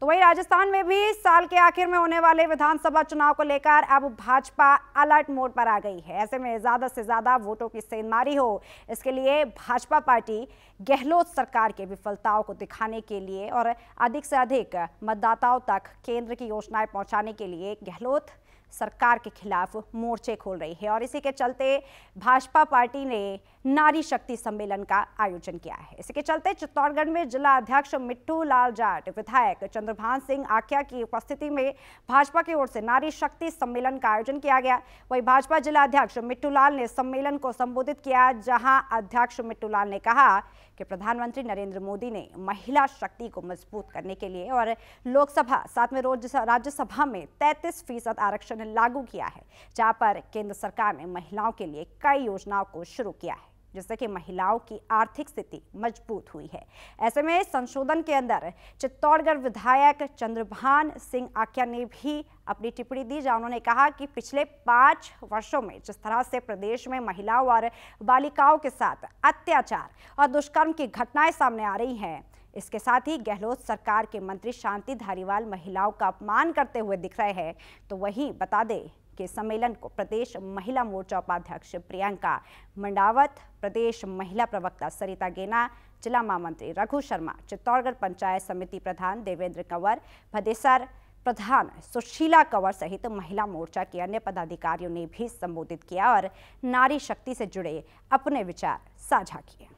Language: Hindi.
तो वही राजस्थान में भी साल के आखिर में होने वाले विधानसभा चुनाव को लेकर अब भाजपा अलर्ट मोड पर आ गई है ऐसे में ज्यादा से ज्यादा वोटों की सेंधमारी हो इसके लिए भाजपा पार्टी गहलोत सरकार के विफलताओं को दिखाने के लिए और अधिक से अधिक मतदाताओं तक केंद्र की योजनाएं पहुंचाने के लिए गहलोत सरकार के खिलाफ मोर्चे खोल रही है और इसी के चलते भाजपा पार्टी ने नारी शक्ति सम्मेलन का आयोजन किया है इसी के चलते चित्तौड़गढ़ में जिला अध्यक्ष मिट्टू लाल जाट विधायक चंद्रभान सिंह आख्या की उपस्थिति में भाजपा की ओर से नारी शक्ति सम्मेलन का आयोजन किया गया वही भाजपा जिला अध्यक्ष मिट्टू लाल ने सम्मेलन को संबोधित किया जहां अध्यक्ष मिट्टू लाल ने कहा कि प्रधानमंत्री नरेंद्र मोदी ने महिला शक्ति को मजबूत करने के लिए और लोकसभा साथ में रोज राज्यसभा में तैतीस फीसद आरक्षण मिशन लागू किया है जहां पर केंद्र सरकार ने महिलाओं के लिए कई योजनाओं को शुरू किया है जिससे कि महिलाओं की आर्थिक स्थिति मजबूत हुई है ऐसे में संशोधन के अंदर चित्तौड़गढ़ विधायक चंद्रभान सिंह आख्या ने भी अपनी टिप्पणी दी जहां उन्होंने कहा कि पिछले पाँच वर्षों में जिस तरह से प्रदेश में महिलाओं और बालिकाओं के साथ अत्याचार और दुष्कर्म की घटनाएं सामने आ रही हैं इसके साथ ही गहलोत सरकार के मंत्री शांति धारीवाल महिलाओं का अपमान करते हुए दिख रहे हैं तो वहीं बता दें के सम्मेलन को प्रदेश महिला मोर्चा उपाध्यक्ष प्रियंका मंडावत प्रदेश महिला प्रवक्ता सरिता गेना जिला महामंत्री रघु शर्मा चित्तौड़गढ़ पंचायत समिति प्रधान देवेंद्र कंवर भदेसर प्रधान सुशीला कंवर सहित महिला मोर्चा के अन्य पदाधिकारियों ने भी संबोधित किया और नारी शक्ति से जुड़े अपने विचार साझा किए